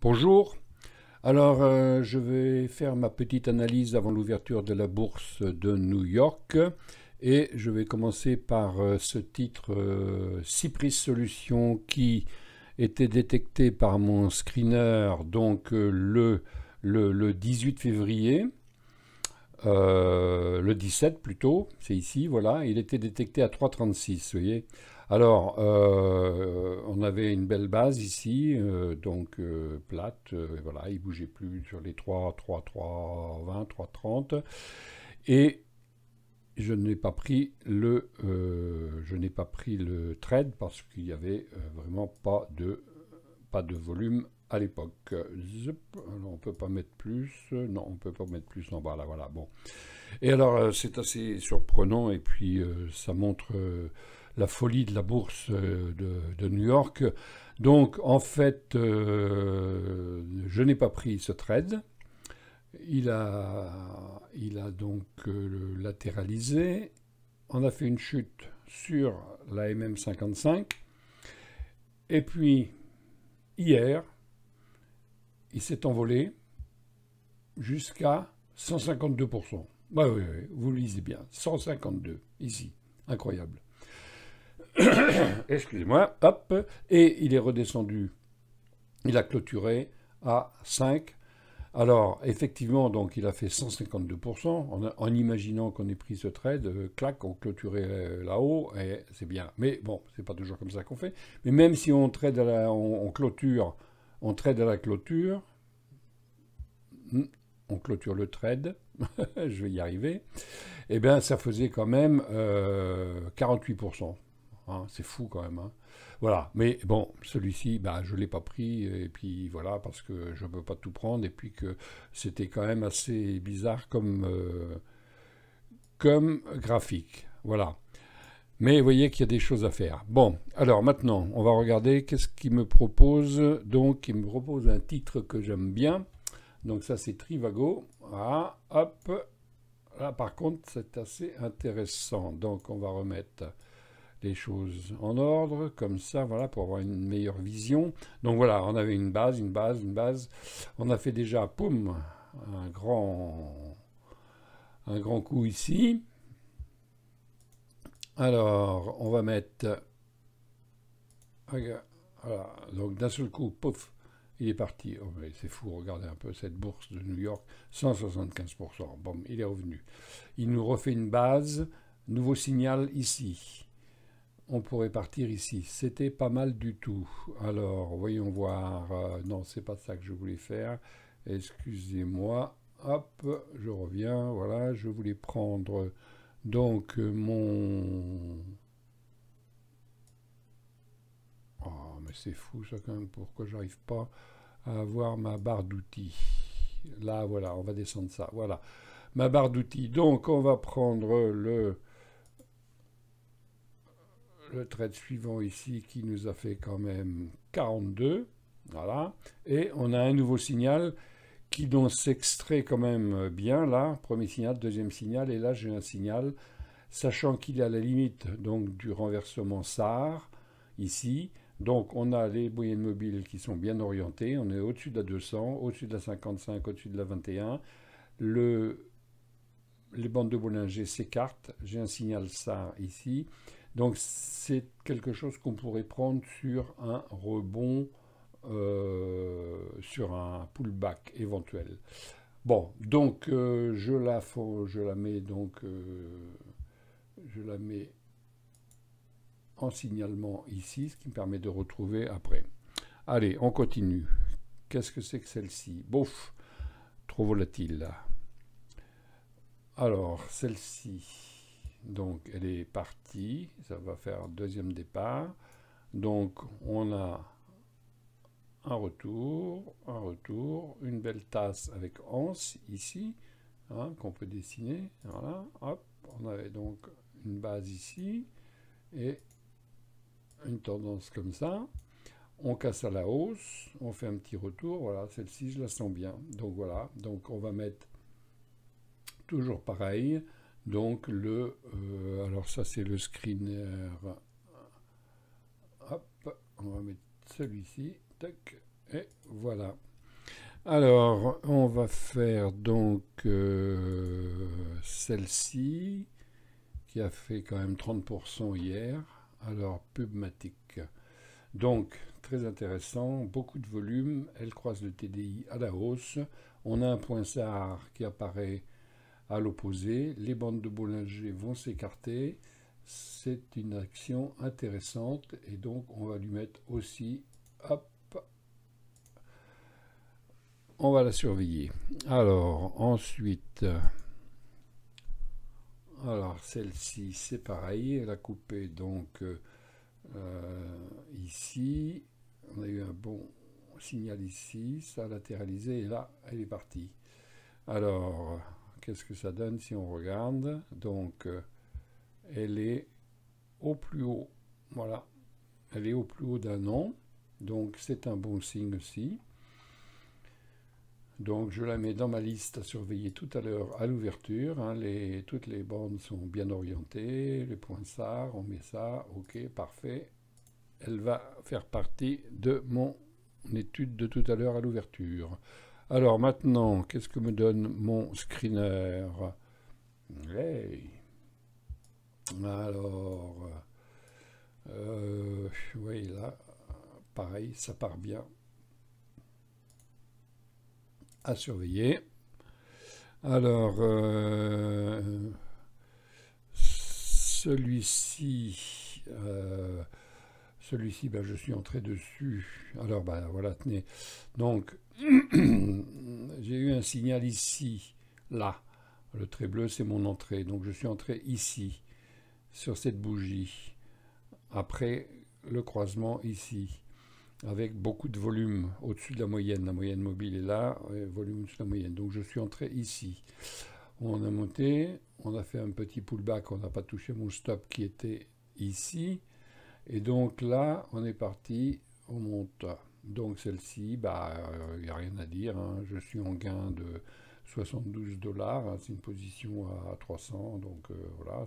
Bonjour. Alors, euh, je vais faire ma petite analyse avant l'ouverture de la bourse de New York. Et je vais commencer par euh, ce titre euh, Cypris Solutions qui était détecté par mon screener donc euh, le, le 18 février. le 17 plutôt, c'est ici, voilà, il était détecté à 3,36, vous voyez. Alors, euh, on avait une belle base ici, euh, donc euh, plate, plate, voilà, il bougeait plus sur les 3, 3, 3, 20, 3, 30. Et je n'ai pas pris le je n'ai pas pris le trade parce qu'il n'y avait vraiment pas de pas de volume à l'époque. On ne peut pas mettre plus. Non, on peut pas mettre plus en bas là, voilà. Bon. Et alors c'est assez surprenant et puis ça montre la folie de la bourse euh, de, New York. Donc en fait, euh, je n'ai pas pris ce trade. Il a, il a donc euh, latéralisé. On a fait une chute sur la MM55. Et puis, hier, il s'est envolé jusqu'à 152%. Bah oui, oui, vous lisez bien. 152, ici. Incroyable. excusez-moi, hop, et il est redescendu, il a clôturé à 5. Alors, effectivement, donc il a fait 152%, en, imaginant qu'on ait pris ce trade, clac, on clôturait euh, là-haut, et c'est bien. Mais bon, c'est pas toujours comme ça qu'on fait. Mais même si on trade à la, on, clôture, on trade à la clôture, hmm, on clôture le trade, je vais y arriver, et eh bien ça faisait quand même 48%. Euh, Hein, c'est fou quand même. Hein. Voilà, mais bon, celui-ci, bah, je ne l'ai pas pris, et puis voilà, parce que je ne peux pas tout prendre, et puis que c'était quand même assez bizarre comme, euh, comme graphique. Voilà. Mais vous voyez qu'il y a des choses à faire. Bon, alors maintenant, on va regarder qu'est-ce qu'il me propose. Donc, il me propose un titre que j'aime bien. Donc ça, c'est Trivago. Ah, hop. Là, par contre, c'est assez intéressant. Donc, on va remettre les choses en ordre, comme ça, voilà, pour avoir une meilleure vision. Donc voilà, on avait une base, une base, une base. On a fait déjà, poum, un grand, un grand coup ici. Alors, on va mettre... Voilà, donc d'un seul coup, pouf, il est parti. Oh, c'est fou, regardez un peu cette bourse de New York, 175%. Bon, il est revenu. Il nous refait une base, nouveau signal ici on pourrait partir ici. C'était pas mal du tout. Alors, voyons voir. Euh, non, c'est pas ça que je voulais faire. Excusez-moi. Hop, je reviens. Voilà, je voulais prendre donc mon... Oh, mais c'est fou ça quand même. Pourquoi j'arrive pas à avoir ma barre d'outils Là, voilà, on va descendre ça. Voilà, ma barre d'outils. Donc, on va prendre le le trait suivant ici qui nous a fait quand même 42. Voilà. Et on a un nouveau signal qui donc s'extrait quand même bien là. Premier signal, deuxième signal. Et là, j'ai un signal, sachant qu'il est à la limite donc du renversement SAR ici. Donc on a les moyennes mobiles qui sont bien orientées. On est au-dessus de la 200, au-dessus de la 55, au-dessus de la 21. les bandes de Bollinger s'écartent. J'ai un signal SAR ici. Donc c'est quelque chose qu'on pourrait prendre sur un rebond, euh, sur un pullback éventuel. Bon, donc euh, je, la, je mets donc euh, je la mets en signalement ici, ce qui me permet de retrouver après. Allez, on continue. Qu'est-ce que c'est que celle-ci Bouf, trop volatile Alors, celle-ci. Donc elle est partie, ça va faire deuxième départ. Donc on a un retour, un retour, une belle tasse avec anse ici, hein, qu'on peut dessiner. Voilà, hop, on avait donc une base ici et une tendance comme ça. On casse à la hausse, on fait un petit retour, voilà, celle-ci je la sens bien. Donc voilà, donc on va mettre toujours pareil, donc le, euh, alors ça c'est le screener, hop, on va mettre celui-ci, tac, et voilà. Alors on va faire donc euh, celle-ci qui a fait quand même 30% hier, alors Pubmatic. Donc très intéressant, beaucoup de volume, elle croise le TDI à la hausse, on a un point SAR qui apparaît à l'opposé, les bandes de Bollinger vont s'écarter. C'est une action intéressante et donc on va lui mettre aussi, hop, on va la surveiller. Alors ensuite, alors celle-ci c'est pareil, elle a coupé donc euh, euh, ici, on a eu un bon signal ici, ça a latéralisé et là elle est partie. Alors, qu'est-ce que ça donne si on regarde Donc, euh, elle est au plus haut. Voilà. Elle est au plus haut d'un an. Donc, c'est un bon signe aussi. Donc, je la mets dans ma liste à surveiller tout à l'heure à l'ouverture. Hein. toutes les bandes sont bien orientées. Les points SAR, on met ça. OK, parfait. Elle va faire partie de mon étude de tout à l'heure à l'ouverture. Alors maintenant, qu'est-ce que me donne mon screener Alors, euh, oui, là, pareil, ça part bien. À surveiller. Alors, euh, celui-ci... Euh, celui-ci, ben, je suis entré dessus. Alors, ben, voilà, tenez. Donc, j'ai eu un signal ici, là. Le trait bleu, c'est mon entrée. Donc, je suis entré ici, sur cette bougie. Après, le croisement ici, avec beaucoup de volume au-dessus de la moyenne. La moyenne mobile est là, volume au-dessus de la moyenne. Donc, je suis entré ici. On a monté, on a fait un petit pullback, on n'a pas touché mon stop qui était ici. Et donc là, on est parti, on monte. Donc celle-ci, il bah, n'y euh, a rien à dire. Hein. Je suis en gain de 72 dollars. Hein, c'est une position à 300. Donc euh, voilà,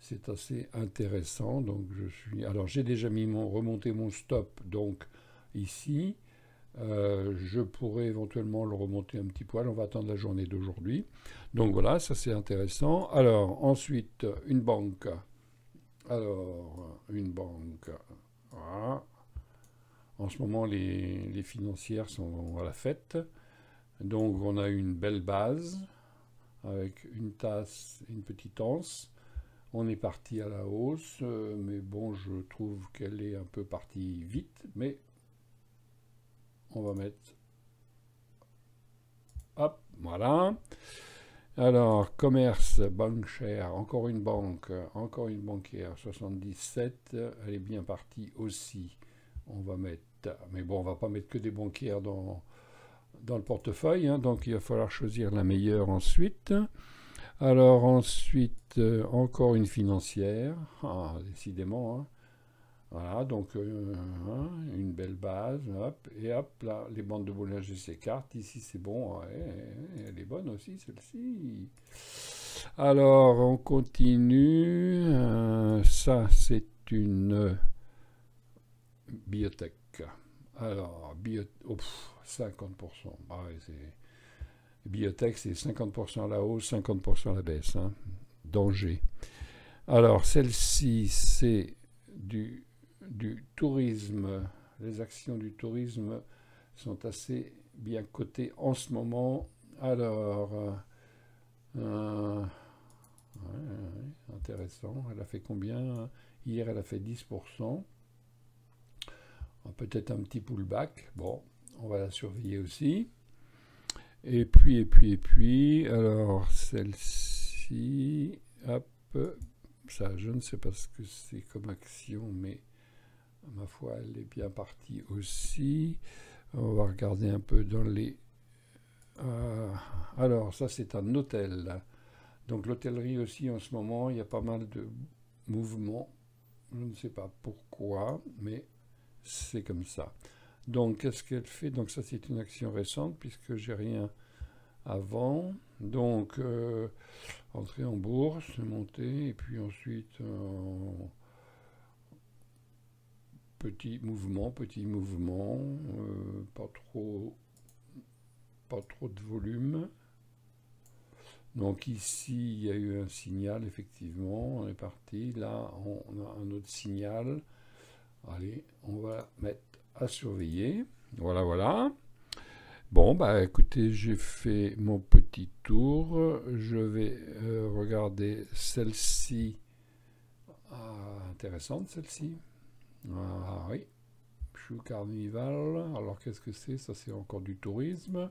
c'est assez intéressant. Donc je suis. Alors j'ai déjà mis mon remonté mon stop. Donc ici, euh, je pourrais éventuellement le remonter un petit poil. On va attendre la journée d'aujourd'hui. Donc voilà, ça c'est intéressant. Alors ensuite, une banque. Alors, une banque. En ce moment, les, financières sont à la fête. Donc, on a une belle base avec une tasse, une petite anse. On est parti à la hausse, mais bon, je trouve qu'elle est un peu partie vite, mais on va mettre... Hop, voilà. Alors, commerce, banque chère, encore une banque, encore une banquière, 77, elle est bien partie aussi. On va mettre, mais bon, on va pas mettre que des banquières dans, dans le portefeuille, hein, donc il va falloir choisir la meilleure ensuite. Alors ensuite, euh, encore une financière, ah, décidément, hein. Voilà, donc euh, hein, une belle base, hop, et hop, là, les bandes de Bollinger s'écartent. Ici, c'est bon, elle est bonne aussi, celle-ci. Alors, on continue. Euh, ça, c'est une biotech. Alors, bio... 50%. Ah biotech, c'est 50% à la hausse, 50% à la baisse. Hein. Danger. Alors, celle-ci, c'est du du tourisme. Les actions du tourisme sont assez bien cotées en ce moment. Alors, euh, euh, intéressant. Elle a fait combien Hier, elle a fait 10%. Ah, peut-être un petit pullback. Bon, on va la surveiller aussi. Et puis, et puis, et puis, alors celle-ci, hop, ça, je ne sais pas ce que c'est comme action, mais ma foi, elle est bien partie aussi. On va regarder un peu dans les... Euh, alors, ça, c'est un hôtel. Donc, l'hôtellerie aussi, en ce moment, il y a pas mal de mouvements. Je ne sais pas pourquoi, mais c'est comme ça. Donc, qu'est-ce qu'elle fait Donc, ça, c'est une action récente, puisque j'ai rien avant. Donc, euh, entrée entrer en bourse, monter, et puis ensuite... Euh, Petit mouvement, petit mouvement, euh, pas trop pas trop de volume. Donc ici, il y a eu un signal, effectivement, on est parti. Là, on a un autre signal. Allez, on va mettre à surveiller. Voilà, voilà. Bon, bah écoutez, j'ai fait mon petit tour. Je vais euh, regarder celle-ci. Ah, intéressante celle-ci. Ah oui, Chou carnival. Alors qu'est-ce que c'est Ça c'est encore du tourisme.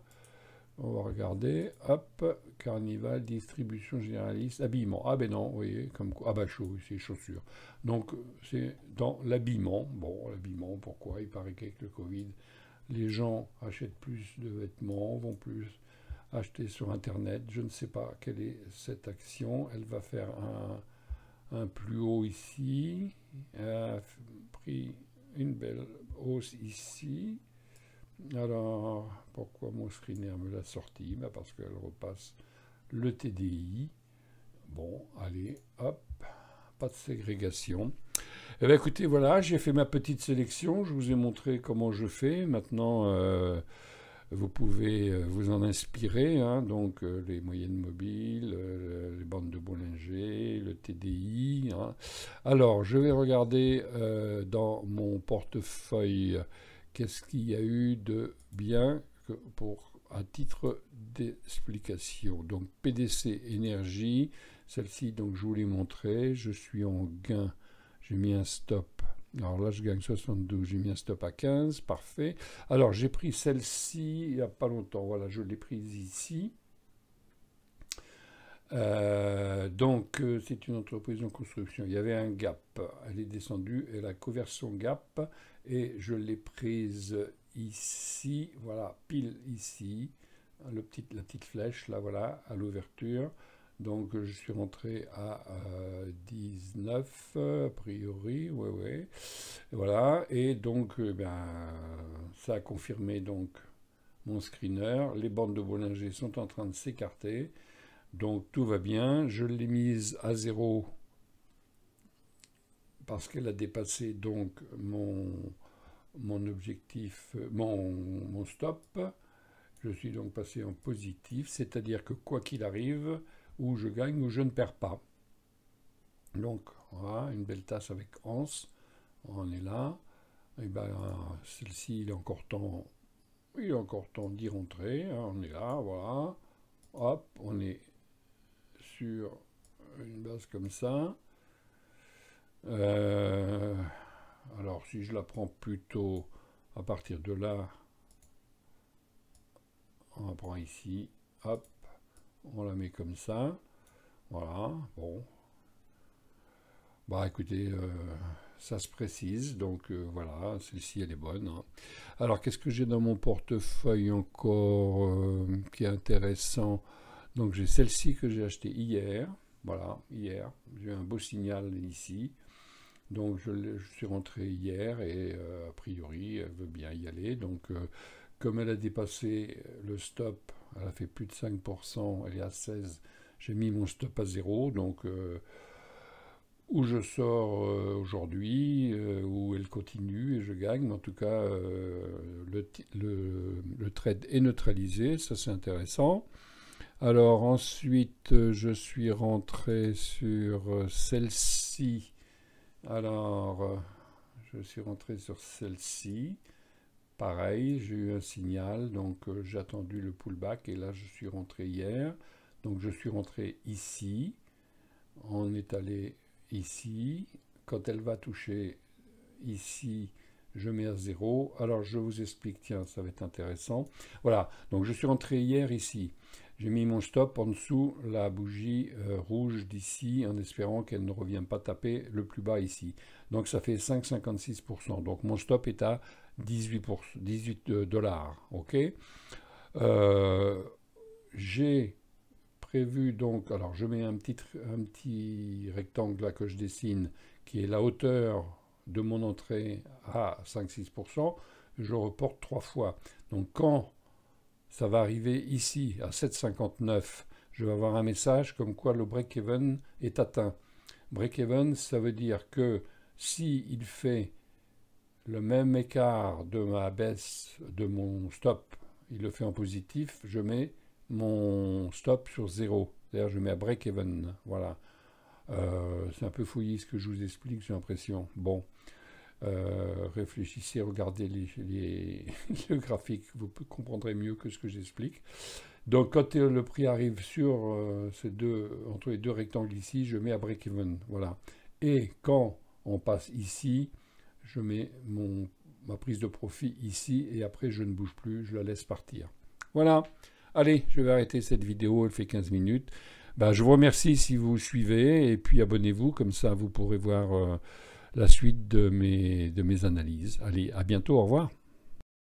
On va regarder. Hop, carnival, distribution généraliste, habillement. Ah ben non, vous voyez, comme quoi. Ah bah c'est chaussures. Donc c'est dans l'habillement. Bon, l'habillement, pourquoi Il paraît qu'avec le Covid, les gens achètent plus de vêtements, vont plus acheter sur Internet. Je ne sais pas quelle est cette action. Elle va faire un, plus haut ici. Euh, une belle hausse ici. Alors, pourquoi mon screener me l'a sorti ben, Parce qu'elle repasse le TDI. Bon, allez, hop, pas de ségrégation. et eh bien, écoutez, voilà, j'ai fait ma petite sélection. Je vous ai montré comment je fais. Maintenant, euh, vous pouvez euh, vous en inspirer, hein, donc euh, les moyennes mobiles, euh, les bandes de Bollinger, le TDI. Hein. Alors, je vais regarder dans mon portefeuille qu'est-ce qu'il y a eu de bien pour à titre d'explication. Donc PDC énergie, celle-ci donc je vous l'ai montré, je suis en gain, j'ai mis un stop alors là, je gagne 72, j'ai mis un stop à 15, parfait. Alors j'ai pris celle-ci il n'y a pas longtemps, voilà, je l'ai prise ici. Euh, donc euh, c'est une entreprise en construction. Il y avait un gap, elle est descendue, elle a couvert son gap et je l'ai prise ici, voilà, pile ici, la petite flèche là, voilà, à l'ouverture. Donc je suis rentré à 19, a priori, oui, ouais. voilà, et donc euh, ben, ça a confirmé donc mon screener. Les bandes de Bollinger sont en train de s'écarter, donc tout va bien. Je l'ai mise à zéro parce qu'elle a dépassé donc mon, objectif, mon stop. Je suis donc passé en positif, c'est-à-dire que quoi qu'il arrive, où je gagne ou je ne perds pas. Donc, voilà, ah, une belle tasse avec anse, on est là. Et eh ben, celle-ci, il est encore temps, il est encore temps d'y rentrer. Hein, on est là, voilà. Hop, on est sur une base comme ça. Euh, alors, si je la prends plutôt à partir de là, on la prend ici, hop, on la met comme ça. Voilà, bon. Bah écoutez, euh, ça se précise, donc euh, voilà, celle-ci elle est bonne. Hein. Alors qu'est-ce que j'ai dans mon portefeuille encore euh, qui est intéressant Donc j'ai celle-ci que j'ai achetée hier, voilà, hier. J'ai un beau signal ici, donc je, je suis rentré hier et a priori elle veut bien y aller. Donc comme elle a dépassé le stop elle a fait plus de 5%, elle est à 16, j'ai mis mon stop à zéro. donc euh, où je sors euh, aujourd'hui, euh, où elle continue et je gagne, mais en tout cas le, trade est neutralisé, ça c'est intéressant. Alors ensuite je suis rentré sur celle-ci, alors je suis rentré sur celle-ci, Pareil, j'ai eu un signal, donc euh, j'ai attendu le pullback et là je suis rentré hier. Donc je suis rentré ici, on est allé ici. Quand elle va toucher ici, je mets à zéro. Alors je vous explique, tiens, ça va être intéressant. Voilà, donc je suis rentré hier ici. J'ai mis mon stop en dessous la bougie euh, rouge d'ici en espérant qu'elle ne revienne pas taper le plus bas ici. Donc ça fait 5,56%. Donc mon stop est à 18, euh, dollars. ok euh, J'ai prévu donc, alors je mets un petit, un petit rectangle là que je dessine qui est la hauteur de mon entrée à 5-6%, je reporte trois fois. Donc quand ça va arriver ici à 7,59, je vais avoir un message comme quoi le break-even est atteint. Break-even, ça veut dire que si il fait le même écart de ma baisse de mon stop, il le fait en positif, je mets mon stop sur 0. D'ailleurs, je mets à break-even. Voilà. Euh, c'est un peu fouillis ce que je vous explique, j'ai l'impression. Bon. Euh, réfléchissez, regardez les, le graphique, vous comprendrez mieux que ce que j'explique. Donc quand euh, le prix arrive sur ces deux, entre les deux rectangles ici, je mets à break-even, voilà. Et quand on passe ici, je mets ma prise de profit ici et après je ne bouge plus, je la laisse partir. Voilà, allez, je vais arrêter cette vidéo, elle fait 15 minutes. Ben, je vous remercie si vous suivez et puis abonnez-vous, comme ça vous pourrez voir euh, la suite de mes, de mes analyses. Allez, à bientôt, au revoir.